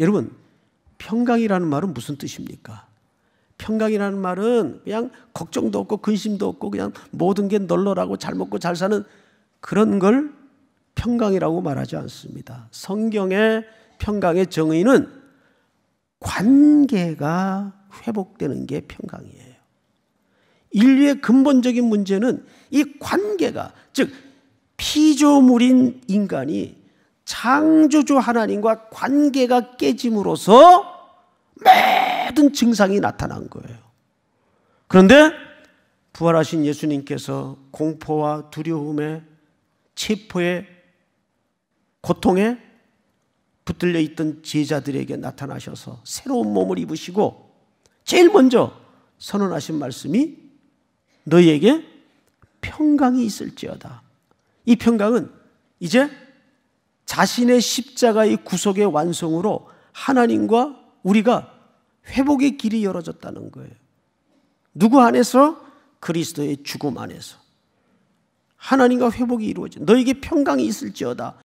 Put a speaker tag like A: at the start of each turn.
A: 여러분, 평강이라는 말은 무슨 뜻입니까? 평강이라는 말은 그냥 걱정도 없고 근심도 없고 그냥 모든 게 널널하고 잘 먹고 잘 사는 그런 걸 평강이라고 말하지 않습니다. 성경의 평강의 정의는 관계가 회복되는 게 평강이에요. 인류의 근본적인 문제는 이 관계가, 즉, 피조물인 인간이 창조주 하나님과 관계가 깨짐으로써 모든 증상이 나타난 거예요. 그런데 부활하신 예수님께서 공포와 두려움에 체포에 고통에 붙들려 있던 제자들에게 나타나셔서 새로운 몸을 입으시고 제일 먼저 선언하신 말씀이 너희에게 평강이 있을지어다. 이 평강은 이제 자신의 십자가의 구속의 완성으로 하나님과 우리가 회복의 길이 열어졌다는 거예요. 누구 안에서? 그리스도의 죽음 안에서. 하나님과 회복이 이루어져. 너에게 평강이 있을지어다.